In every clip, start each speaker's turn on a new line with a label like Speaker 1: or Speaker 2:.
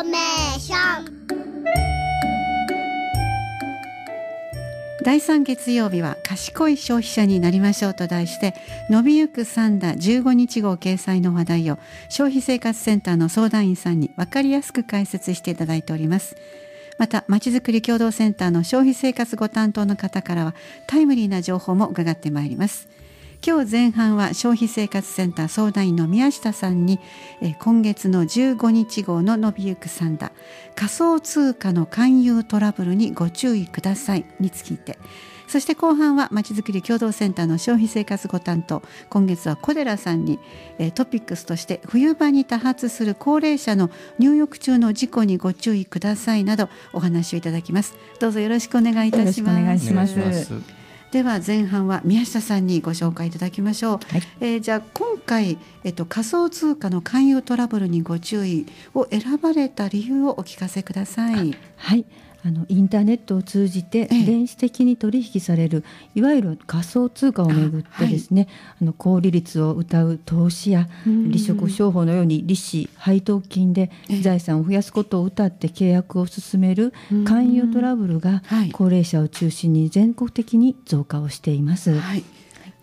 Speaker 1: ーメーション
Speaker 2: 第3月曜日は賢い消費者になりましょうと題して伸びゆくサンダ15日号掲載の話題を消費生活センターの相談員さんに分かりやすく解説していただいておりますまたまちづくり協同センターの消費生活ご担当の方からはタイムリーな情報も伺ってまいります今日前半は消費生活センター相談員の宮下さんに、え今月の15日号の伸びゆくさんだ仮想通貨の勧誘トラブルにご注意くださいについてそして後半はまちづくり共同センターの消費生活ご担当今月は小寺さんにトピックスとして冬場に多発する高齢者の入浴中の事故にご注意くださいなどお話をいただきますどうぞよろしくお願いいたしますお願いしますでは前半は宮下さんにご紹介いただきましょう、はい、えー、じゃあ今回、えっと、仮想通貨の勧誘トラブルにご注意を選ばれた理由をお
Speaker 1: 聞かせくださいはいあのインターネットを通じて電子的に取引される、ええ、いわゆる仮想通貨をめぐってですねあ、はい、あの高利率を謳う投資や利職商法のように利子配当金で財産を増やすことを謳って契約を進める勧誘トラブルが高齢者を中心に全国的に増加をしています。はい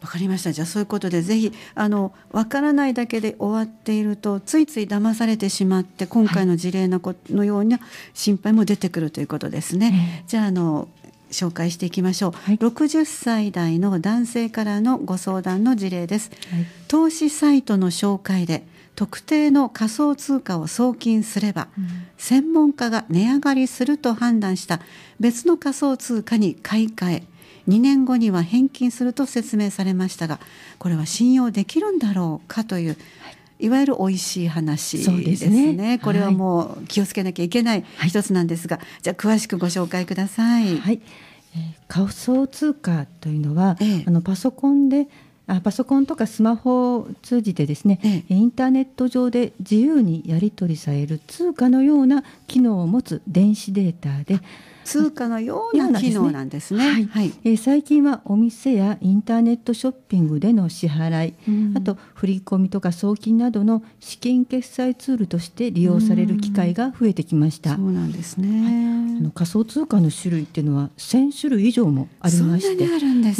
Speaker 2: わかりました。じゃあそういうことでぜひあのわからないだけで終わっているとついつい騙されてしまって今回の事例のこ、のような心配も出てくるということですね。じゃああの紹介していきましょう、はい、60歳代の男性からのご相談の事例です、はい、投資サイトの紹介で特定の仮想通貨を送金すれば、うん、専門家が値上がりすると判断した別の仮想通貨に買い替え2年後には返金すると説明されましたがこれは信用できるんだろうかという、はいいわゆるおいしい話ですね、ね、これはもう気をつけなきゃいけない一つなんですが、はい、じゃあ詳しくご紹介ください。はい、え仮想
Speaker 1: 通貨というのは、えあのパソコンであパソコンとかスマホを通じてですね、えインターネット上で自由にやり取りされる通貨のような機能を持つ電子データで通貨のような機能なんですね。すねはい、えー、最近はお店やインターネットショッピングでの支払い、あと振り込みとか送金などの資金決済ツールとして利用される機会が増えてきました。うそうなんですね、はい、あの仮想通貨の種類っていうのは1000種類以上もありまして、ね、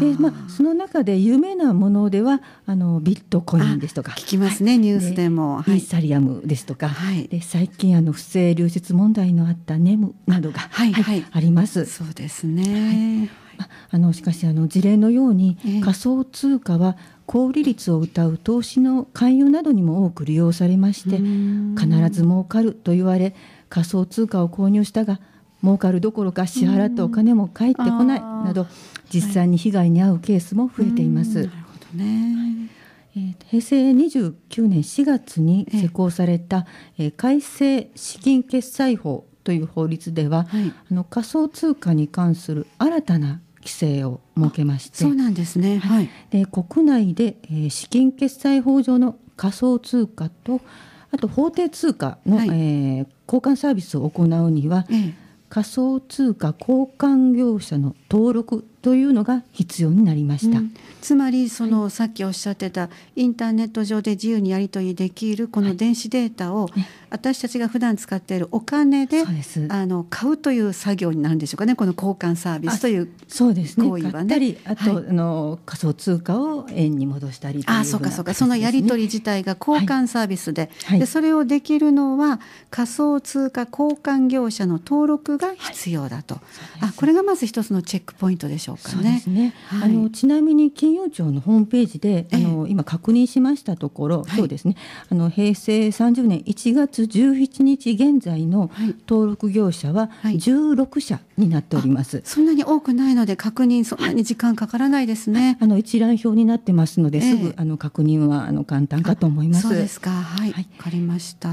Speaker 1: でまあその中で有名なものではあのビットコインですとか、聞きますね、はい、ニュースでも、イーサリアムですとか、で最近あの不正流出問題のあったネムなどが。はいはいあります。そうですね、はい、あのしかしあの事例のように、えー、仮想通貨は小売率を謳う投資の勧誘などにも多く利用されまして必ず儲かると言われ仮想通貨を購入したが儲かるどころか支払ったお金も返ってこないなど実際に被害に遭うケースも増えています。なるほどね平成29年4月に施行された改正資金決済法という法律では、はい、あの仮想通貨に関する新たな規制を設けましてそうなんですね、はい、で国内で、えー、資金決済法上の仮想通貨とあと法定通貨の、はい、えー、交換サービスを行うには、ええ、仮想通貨交換業者の登録というのが必要になりました、うん、
Speaker 2: つまりその、さっきおっしゃってたインターネット上で自由にやり取りできるこの電子データを、私たちが普段使っているお金であの買うという作業になるんでしょうかねこの交換サービスという行為はね。
Speaker 1: ねあと、はい、あの仮想通貨を円に戻したりとあそうかそうか、その
Speaker 2: やり取り自体が交換サービスで,、でそれをできるのは仮想通貨交換業者の登録が必要だと、あこれがまず一つのチェックポイントで
Speaker 1: しょううかね。ねはい、あのちなみに金融庁のホームページで、あの今確認しましたところ、はい、そうですねあの平成30年1月17日現在の登録業者は16社になっております、はい、そんなに多くないので確認そんなに時間かからないですね、あの一覧表になってますので、えー、すぐあの確認はあの簡単かと思いますそうですかはい、はい、かりました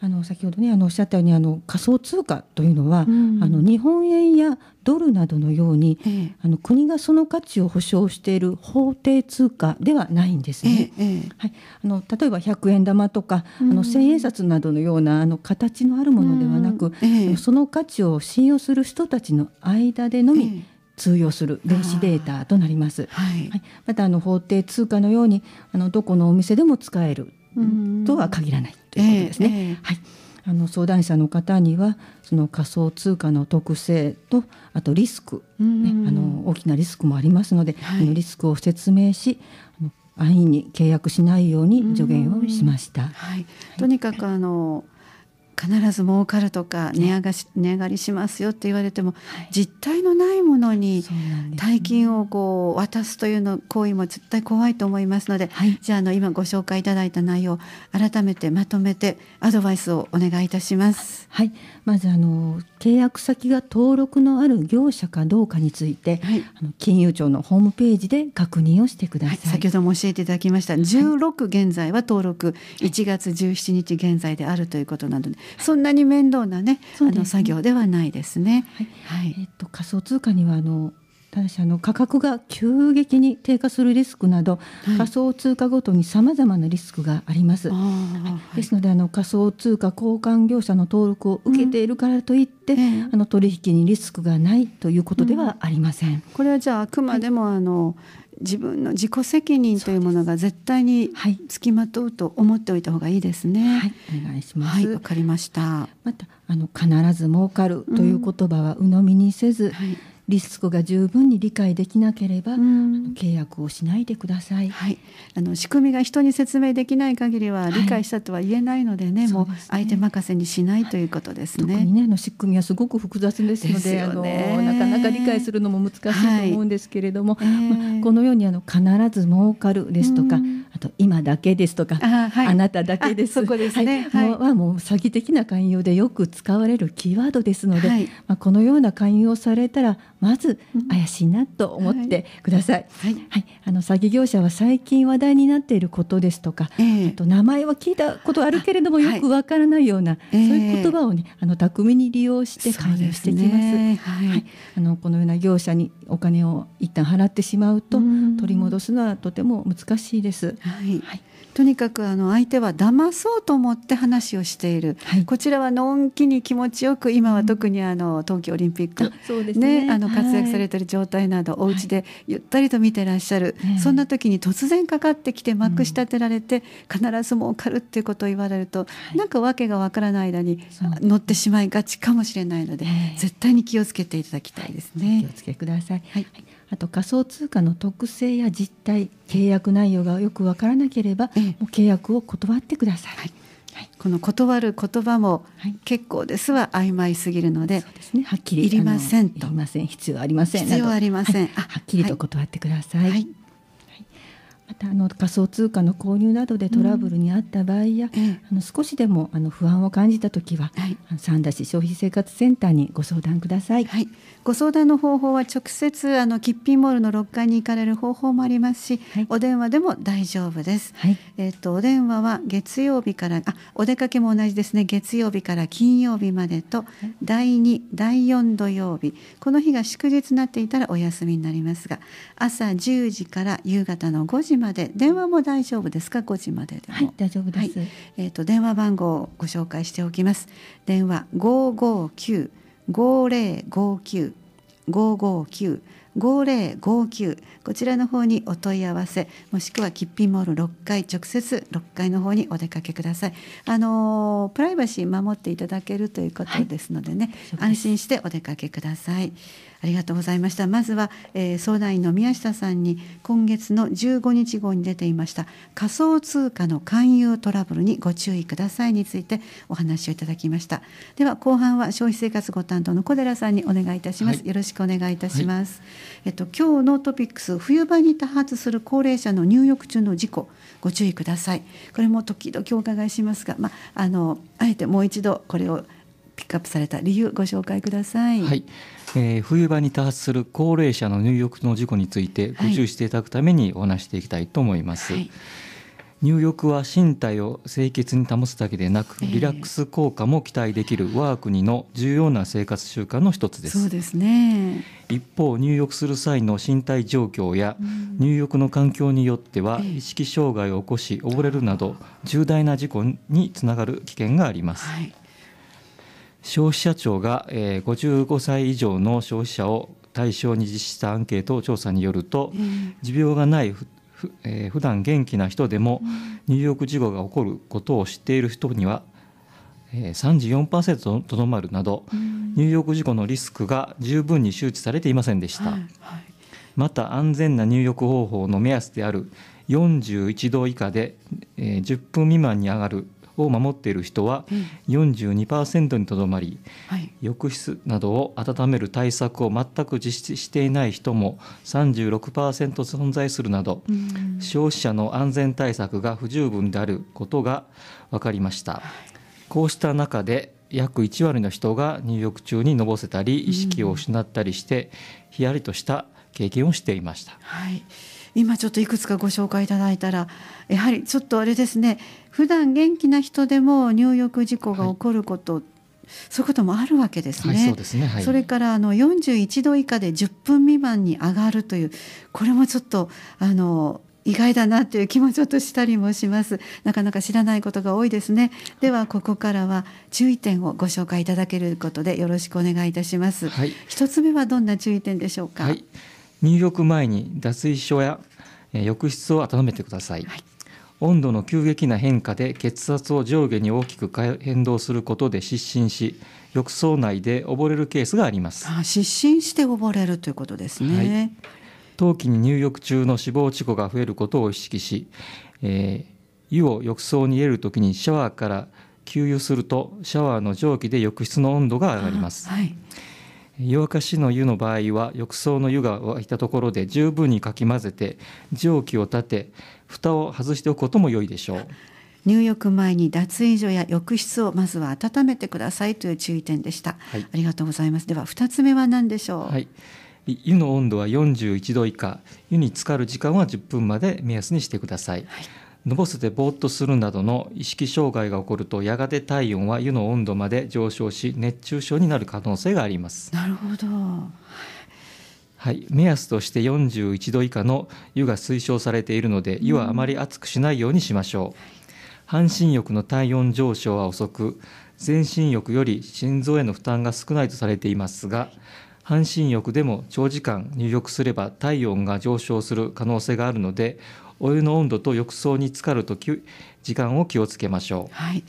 Speaker 1: あの先ほどねあのおっしゃったようにあの仮想通貨というのは、うん、あの日本円やドルなどのように、えー、あの国がその価値を保証している法定通貨ではないんですですね、はい、あの例えば100円玉とか、うん、あの千円札などのようなあの形のあるものではなく、え、その価値を信用する人たちの間でのみ、通用する電子データとなります。はい、はい、またあの法定通貨のようにあのどこのお店でも使えるとは限らないということですね。はい。あの相談者の方にはその仮想通貨の特性とあとリスク、ね、あの大きなリスクもありますので、はい、のリスクを説明し安易に契約しないように助言をしました。は
Speaker 2: い、とにかくあの必ず儲かるとか値上がし値上がりしますよって言われても、はい、実体のないものに大金をこう渡すというの行為も絶対怖いと思いますので、はい、じゃあの今ご紹介いただいた内容改めてまとめてアドバイスをお願いいたします。はい、
Speaker 1: まずあの契約先が登録のある業者かどうかについて、はい、あの金融庁のホームページで確認をしてください、はい、先ほども教えていただきました16
Speaker 2: 現在は登録、はい、1月17日現在であるということなので、そんなに面倒な
Speaker 1: ね、ね、あの作業ではないですね。はいえっと、仮想通貨にはあのただしあの価格が急激に低下するリスクなど、はい、仮想通貨ごとにさまざまなリスクがあります。はい、ですのであの仮想通貨交換業者の登録を受けているからといって、うん、あの取引にリスクがないということではありません。うん、これ
Speaker 2: はじゃああくまでも、あの自分の自己責任というものが絶対に
Speaker 1: つきまとうと思っておいた方がいいですね。はい、お願いします。わ、はい、かりました。またあの必ず儲かるという言葉は鵜呑みにせず、うんはい、リスクが十分に理解できなければ、契約をしないでください、はい、あの仕組みが人に説
Speaker 2: 明できない限りは理解したとは言えないのでね、はい、もう相手任せにしないということです
Speaker 1: ね。特にねの仕組みはすごく複雑ですので、ね、あのなかなか理解するのも難しいと思うんですけれども、はいえー、まあ、このようにあの必ず儲かるですとか、あと今だけですとかあ,、あなただけですそこですね、はいははもう詐欺的な勧誘でよく使われるキーワードですので、まあ、このような勧誘をされたらまず怪しいなと思ってください。はい、はい、あの詐欺業者は最近話題になっていることですとか、えー、と名前は聞いたことあるけれどもよくわからないような、はい、そういう言葉をねあの巧みに利用して勧誘してきます。すね、はい、はい、あのこのような業者にお金を一旦払ってしまうと取り戻すのはとても難しいです。はい。はい
Speaker 2: とにかくあの相手は騙そうと思って話をしている、はい、こちらはのんきに気持ちよく今は特にあの冬季オリンピック、うん、そ
Speaker 1: うですね、ね、あの活躍されて
Speaker 2: る状態など、はい、お家でゆったりと見てらっしゃる、はい、そんな時に突然かかってきてまくし立てられて、うん、必ず儲かるっていうことを言われると、はい、なんか訳がわからない間に乗ってし
Speaker 1: まいがちかもしれないので、絶対に気をつけていただきたいですね。気をつけください、はいあと仮想通貨の特性や実態契約内容がよくわからなければ、もう契約を断ってくださいこの断る言葉も「結構です」は曖昧すぎるので,、そうですね、はっきりいりませんといりません必要ありません必要ありません、はい、はっきりと断ってください。はいまたあの仮想通貨の購入などでトラブルにあった場合や、うん、あの少しでもあの不安を感じた時は、はい、三田市消費生活センターにご相談ください、はい、ご相談の方法は直接あのキ
Speaker 2: ッピーモールの6階に行かれる方法もありますし、はい、お電話でも大丈夫です、はい、えっと、お電話は月曜日からあお出かけも同じですね月曜日から金曜日までと、第2第4土曜日この日が祝日になっていたらお休みになりますが朝10時から夕方の5時時まで電話も大丈夫ですか5時までではい大丈夫です、はい、えっ、ー、と電話番号をご紹介しておきます電話559-5059 559-5059こちらの方にお問い合わせもしくはキッピンモール6階直接6階の方にお出かけくださいあのプライバシー守っていただけるということですのでね、はい、安心してお出かけくださいありがとうございました。まずは、えー、相談員の宮下さんに今月の15日号に出ていました仮想通貨の勧誘トラブルにご注意くださいについてお話をいただきました。では後半は消費生活ご担当の小寺さんにお願いいたします。はい、よろしくお願いいたします。はい、えっと今日のトピックス冬場に多発する高齢者の入浴中の事故ご注意ください。これも時々お伺いしますが、まあのあえてもう一度これをピックアップされた理由ご紹介ください、はい
Speaker 3: えー、冬場に多発する高齢者の入浴の事故についてご注意していただくためにお話していきたいと思います。はい、入浴は身体を清潔に保つだけでなくリラックス効果も期待できる我が国の重要な生活習慣の一つですそうで
Speaker 2: すね
Speaker 3: 一方入浴する際の身体状況や入浴の環境によっては意識障害を起こし溺れるなど重大な事故につながる危険があります、はい消費者庁が、え55歳以上の消費者を対象に実施したアンケート調査によると、えー、持病がないふ、えー、普段元気な人でも入浴事故が起こることを知っている人には、えー、34%とどまるなど、入浴事故のリスクが十分に周知されていませんでした、はいはい、また安全な入浴方法の目安である41度以下で、え10分未満に上がるを守っている人は42%にとどまり、はい、浴室などを温める対策を全く実施していない人も36%存在するなど、消費者の安全対策が不十分であることが分かりました。はい、こうした中で約1割の人が入浴中にのぼせたり意識を失ったりして、ひやりとした経験をしていました。
Speaker 2: はい今ちょっといくつかご紹介いただいたらやはりちょっとあれですね普段元気な人でも入浴事故が起こること、はい、そういうこともあるわけですね。はい、そうですね、はい、それからあの41度以下で10分未満に上がるというこれもちょっとあの意外だなという気もちょっとしたりもしますなかなか知らないことが多いですねではここからは注意点をご紹介いただけることでよろしくお願いいたします、はい、つ目はどんな注意点でしょうか、
Speaker 3: はい入浴前に脱衣所や浴室を温めてください、はい、温度の急激な変化で血圧を上下に大きく変動することで失神し浴槽内で溺れるケースがあります
Speaker 2: あ失神して溺れるということですね、はい、
Speaker 3: 冬季に入浴中の死亡事故が増えることを意識し、えー、湯を浴槽に入れるときにシャワーから給油するとシャワーの蒸気で浴室の温度が上がります、はい湯沸かしの湯の場合は浴槽の湯が沸いたところで十分にかき混ぜて蒸気を立て蓋を外しておくことも良いでしょう
Speaker 2: 入浴前に脱衣所や浴室をまずは温めてくださいという注意点でした、はい、ありがとうございますでは2つ目は何でしょう、はい、
Speaker 3: 湯の温度は41度以下湯に浸かる時間は10分まで目安にしてください、はいのぼせてぼーっとするなどの意識障害が起こるとやがて体温は湯の温度まで上昇し熱中症になる可能性がありますなるほどはい、目安として41度以下の湯が推奨されているので湯はあまり熱くしないようにしましょう、半身浴の体温上昇は遅く全身浴より心臓への負担が少ないとされていますが半身浴でも長時間入浴すれば体温が上昇する可能性があるのでお湯の温度と浴槽に浸かるとき時間を気をつけましょう。はい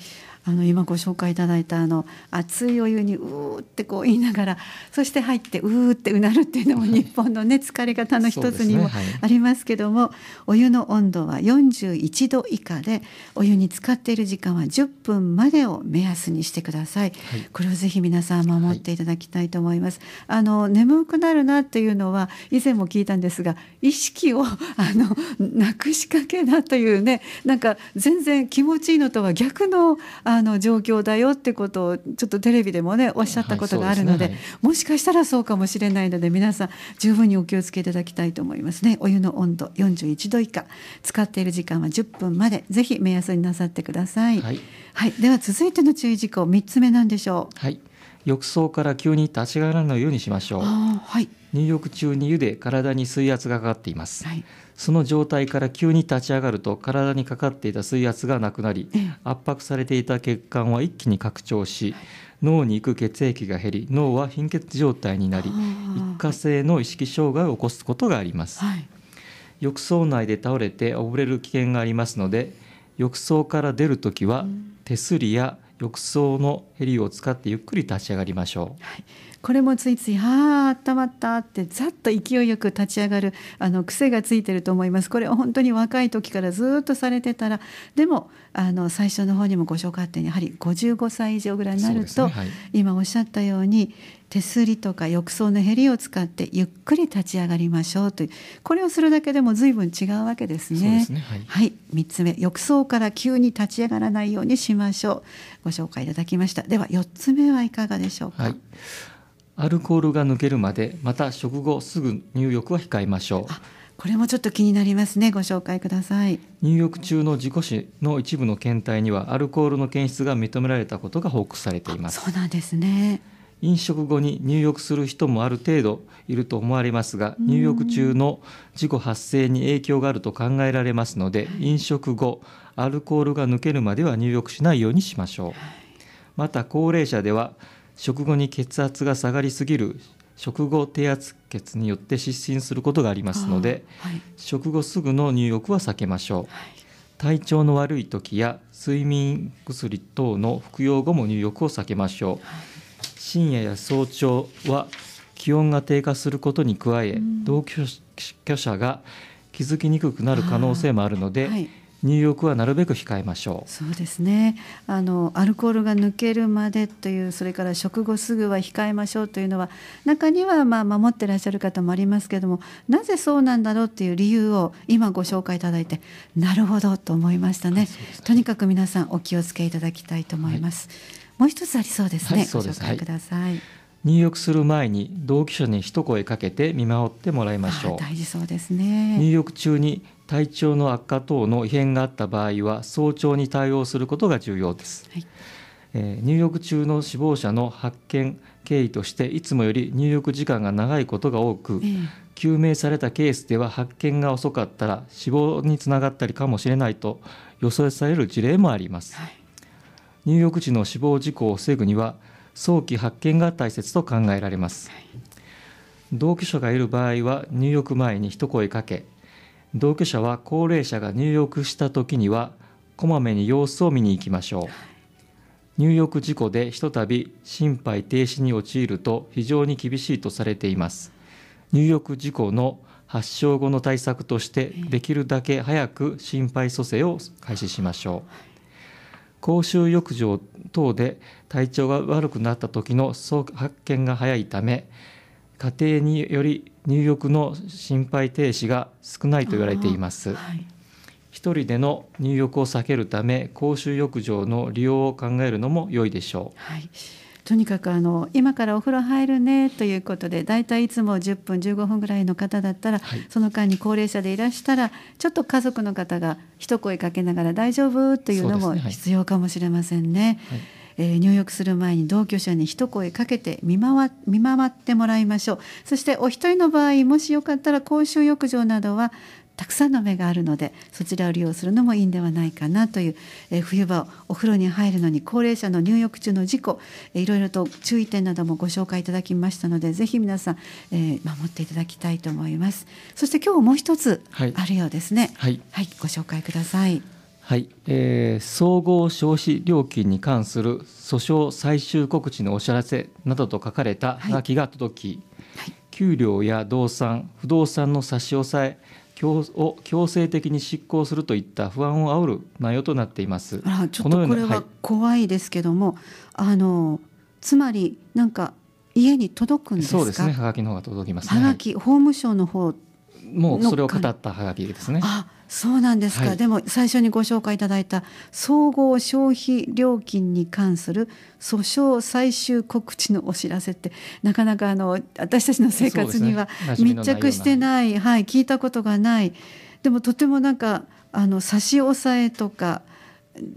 Speaker 2: あの今ご紹介いただいたあの熱いお湯にうーってこう言いながらそして入ってうーってうなるっていうのも 日本のね疲れ方の一つにもありますけども、お湯の温度は41度以下でお湯に浸かっている時間は10分までを目安にしてください。これをぜひ皆さん守っていただきたいと思います。あの眠くなるなっていうのは以前も聞いたんですが意識をあのなくしかけなというねなんか全然気持ちいいのとは逆のああの状況だよってことをちょっとテレビでもねおっしゃったことがあるのではいでねはい、もしかしたらそうかもしれないので皆さん十分にお気をつけいただきたいと思いますねお湯の温度41度以下使っている時間は10分までぜひ目安になさってください、はい、はい、では続いての注意事項3つ目なんでしょう、
Speaker 3: はい、浴槽から急に立ち上がらないようにしましょうはい入浴中に湯で体に水圧がかかっています、はい、その状態から急に立ち上がると体にかかっていた水圧がなくなり圧迫されていた血管は一気に拡張し、脳に行く血液が減り脳は貧血状態になり一過性の意識障害を起こすことがあります、はい、浴槽内で倒れて溺れる危険がありますので浴槽から出るときは手すりや浴槽のヘリを使ってゆっくり立ち上がりましょう、はい
Speaker 2: これもついつい「あああったまった」ってざっと勢いよく立ち上がるあの癖がついてると思います。これ本当に若い時からずっとされてたらでもあの最初の方にもご紹介あったようにやはり55歳以上ぐらいになると、ねはい、今おっしゃったように手すりとか浴槽のへりを使ってゆっくり立ち上がりましょうというこれをするだけでも随分違うわけですね。すねはい、はい、3つ目浴槽から急に立ち上がらないようにしましょうご紹介いただきましたでは4つ目はいかがで
Speaker 3: しょうか、はいアルコールが抜けるまでまた食後すぐ入浴は控えましょうこれもちょっと気になりますねご紹介ください入浴中の事故死の一部の検体にはアルコールの検出が認められたことが報告されていますそ
Speaker 2: うなんですね
Speaker 3: 飲食後に入浴する人もある程度いると思われますが入浴中の事故発生に影響があると考えられますので、飲食後アルコールが抜けるまでは入浴しないようにしましょう、また高齢者では食後に血圧が下がりすぎる食後低圧血によって失神することがありますので、はい、食後すぐの入浴は避けましょう、はい、体調の悪い時や睡眠薬等の服用後も入浴を避けましょう、はい、深夜や早朝は気温が低下することに加え、同居者が気づきにくくなる可能性もあるので、入浴はなるべく控えましょうそ
Speaker 2: うですねあのアルコールが抜けるまでというそれから食後すぐは控えましょうというのは中にはまあ守ってらっしゃる方もありますけどもなぜそうなんだろうっていう理由を今ご紹介いただいてなるほどと思いましたね、ね、とにかく皆さんお気をつけいただきたいと思います、はい、もう一つありそうですね、はい、ご紹介ください
Speaker 3: 入浴する前に同居者に一声かけて見守ってもらいましょう大事そうですね入浴中に体調の悪化等の異変があった場合は早朝に対応することが重要です、はいえー、入浴中の死亡者の発見経緯としていつもより入浴時間が長いことが多く、えー、救命されたケースでは発見が遅かったら死亡につながったりかもしれないと予想される事例もあります、はい、入浴時の死亡事故を防ぐには早期発見が大切と考えられます。同居者がいる場合は入浴前に一声かけ、同居者は高齢者が入浴した時にはこまめに様子を見に行きましょう。入浴事故でひとたび心肺停止に陥ると非常に厳しいとされています。入浴事故の発症後の対策としてできるだけ早く心肺蘇生を開始しましょう。公衆浴場等で体調が悪くなった時の早発見が早いため家庭により入浴の心肺停止が少ないと言われています。一人での入浴を避けるため公衆浴場の利用を考えるのも良いでしょう、はい、
Speaker 2: とにかくあの今からお風呂入るねということでだいたいいつも10分15分ぐらいの方だったら、はい、その間に高齢者でいらしたらちょっと家族の方が一声かけながら大丈夫というのも必要かもしれませんね。えー、入浴する前に同居者に一声かけて見回見回ってもらいましょうそしてお一人の場合もしよかったら公衆浴場などはたくさんの目があるのでそちらを利用するのもいいんではないかなという、えー、冬場お風呂に入るのに高齢者の入浴中の事故、えー、いろいろと注意点などもご紹介いただきましたのでぜひ皆さん、えー、守っていただきたいと思いますそして今日もう一つあるようですね、はい、はい、ご紹介ください
Speaker 3: はい、えー、総合消費料金に関する訴訟最終告知のお知らせなどと書かれたはがきが届き、はいはい、給料や動産不動産の差し押さえを強制的に執行するといった不安を煽る内容となっています。あちょっとこれは
Speaker 2: 怖いですけども、はい、あのつまりなんか家に届くんですか。そうですね。は
Speaker 3: がきの方が届きます、ね、はが
Speaker 2: き法務省の方もうそれを語
Speaker 3: ったはがきですね。あ
Speaker 2: そうなんですか、はい、でも最初にご紹介いただいた総合消費料金に関する訴訟最終告知のお知らせってなかなかあの私たちの生活には密着してない、ね、はい、聞いたことがないでもとてもなんかあの差し押さえとか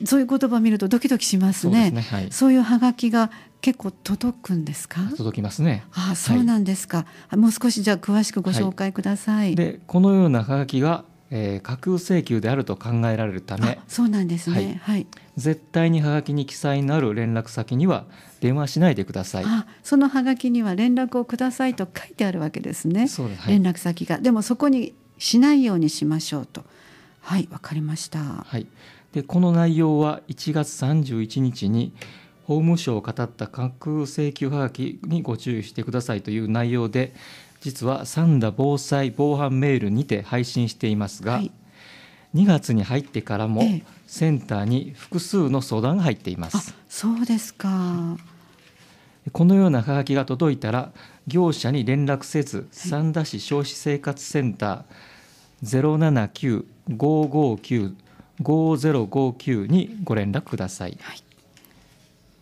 Speaker 2: そういう言葉を見るとドキドキしますね。そう、ねはい、ういうハガキが結構届くんですか。届
Speaker 3: きますね。あ
Speaker 2: あ、そうなんですか。はい、もう少しじゃ詳しくご紹介ください。は
Speaker 3: い、で、このようなハガキが、えー、架空請求であると考えられるため、そうなんですね。はい。絶対にハガキに記載のある連絡先には電話しないでください。あ、
Speaker 2: そのハガキには連絡をくださいと書いてあるわけですね。す連絡先が、でもそこにしないようにしましょうと。
Speaker 3: はい、わかりました。はい。でこの内容は1月31日に法務省を語った架空請求はがきにご注意してくださいという内容で実は三田防災防犯メールにて配信していますが、はい、2月に入ってからもセンターに複数の相談が入っています。ええ、
Speaker 2: そうですか
Speaker 3: このようなはがきが届いたら業者に連絡せず、三田市消費生活センター079-559 5059にご連絡ください、はい、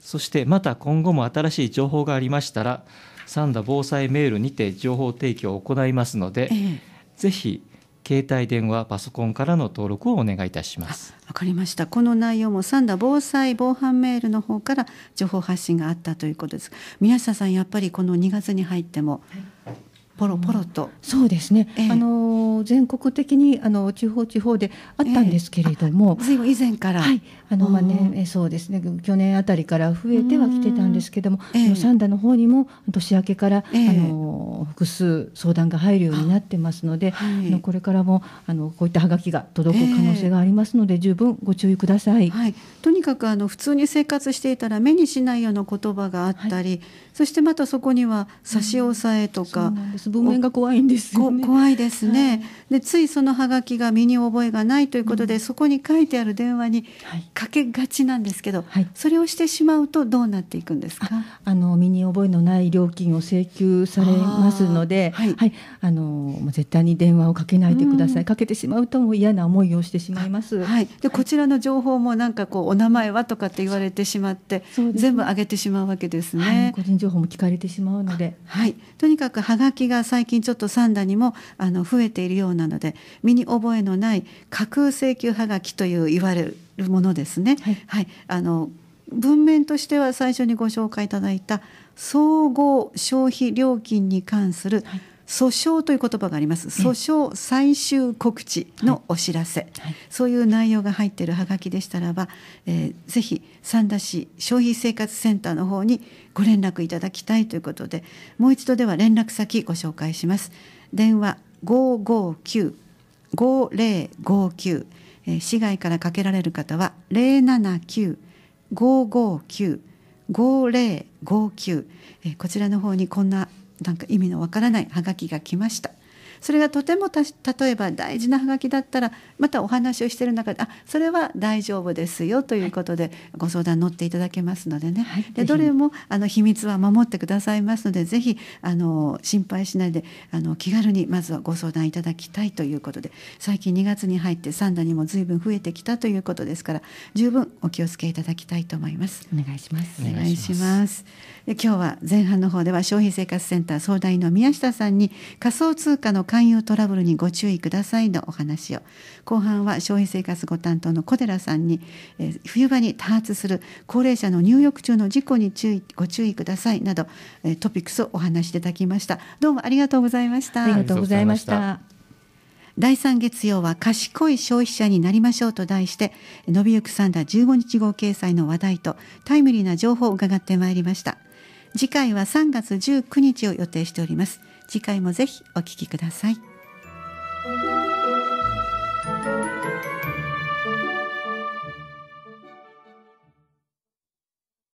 Speaker 3: そしてまた今後も新しい情報がありましたら三田防災メールにて情報提供を行いますので、ええ、ぜひ携帯電話パソコンからの登録をお願いいたします
Speaker 2: わかりましたこの内容も三田防災防犯メールの方から情報発信があったということです宮下さんやっぱりこの2月に入ってもポロポロと、うん、
Speaker 1: そうですね、ええ、あの全国的にあの地方地方であったんですけれども、ずいぶん以前から、はい、あのまあね、そうですね去年あたりから増えてはきてたんですけども、ええ、三田の方にも年明けから、え、あの複数相談が入るようになってますので、あのこれからもあのこういったはがきが届く可能性がありますので、十分ご注意ください。はい、とにかくあの普通に生活していたら目にしないような言葉があったり、はい、
Speaker 2: そしてまたそこには差し押さえとか。うんです文面が怖いんですよ、ね、怖いですね、はい、でついそのハガキが身に覚えがないということで、うん、そこに書いてある電話に
Speaker 1: かけがちなんですけど、はい、それをしてしまうとどうなっていくんですかあの身に覚えのない料金を請求されますのではい、はい、あの絶対に電話をかけないでください、うん、かけてしまうとも嫌な思いをしてしまいます、はい、でこちらの情報
Speaker 2: もなんかこうお名前はとかって言われてしまって全部あげてしまうわけですね、個人情報も聞かれてしまうのではいとにかくハガキがが最近ちょっと三段にもあの増えているようなので身に覚えのない架空請求はがきという言われるものですね。はい、はい、あの文面としては最初にご紹介いただいた総合消費料金に関する、はい訴訟という言葉があります訴訟最終告知のお知らせ、はいはい、そういう内容が入っているはがきでしたらば、えー、ぜひ三田市消費生活センターの方にご連絡いただきたいということでもう一度では連絡先ご紹介します電話559-5059、えー、市外からかけられる方は079-559-5059、えー、こちらの方にこんななんか意味のわからないハガキが来ました。それがとてもた例えば大事なハガキだったらまたお話をしてる中であそれは大丈夫ですよということで、ご相談乗っていただけますのでね、はい、でどれもあの秘密は守ってくださいますのでぜひあの心配しないであの気軽にまずはご相談いただきたいということで最近2月に入って3段にも随分増えてきたということですから十分お気をつけいただきたいと思います。お願いしますお願いします今日は前半の方では消費生活センター相談員の宮下さんに仮想通貨の勧誘トラブルにご注意くださいのお話を後半は消費生活ご担当の小寺さんに、えー、冬場に多発する高齢者の入浴中の事故に注意ご注意くださいなど、えー、トピックスをお話しいただきましたどうもありがとうございましたありがとうございました第3月曜は賢い消費者になりましょうと題して伸びゆくサンダー15日号掲載の話題とタイムリーな情報を伺ってまいりました次回は3月19日を予定しております次回もぜひお聴きください。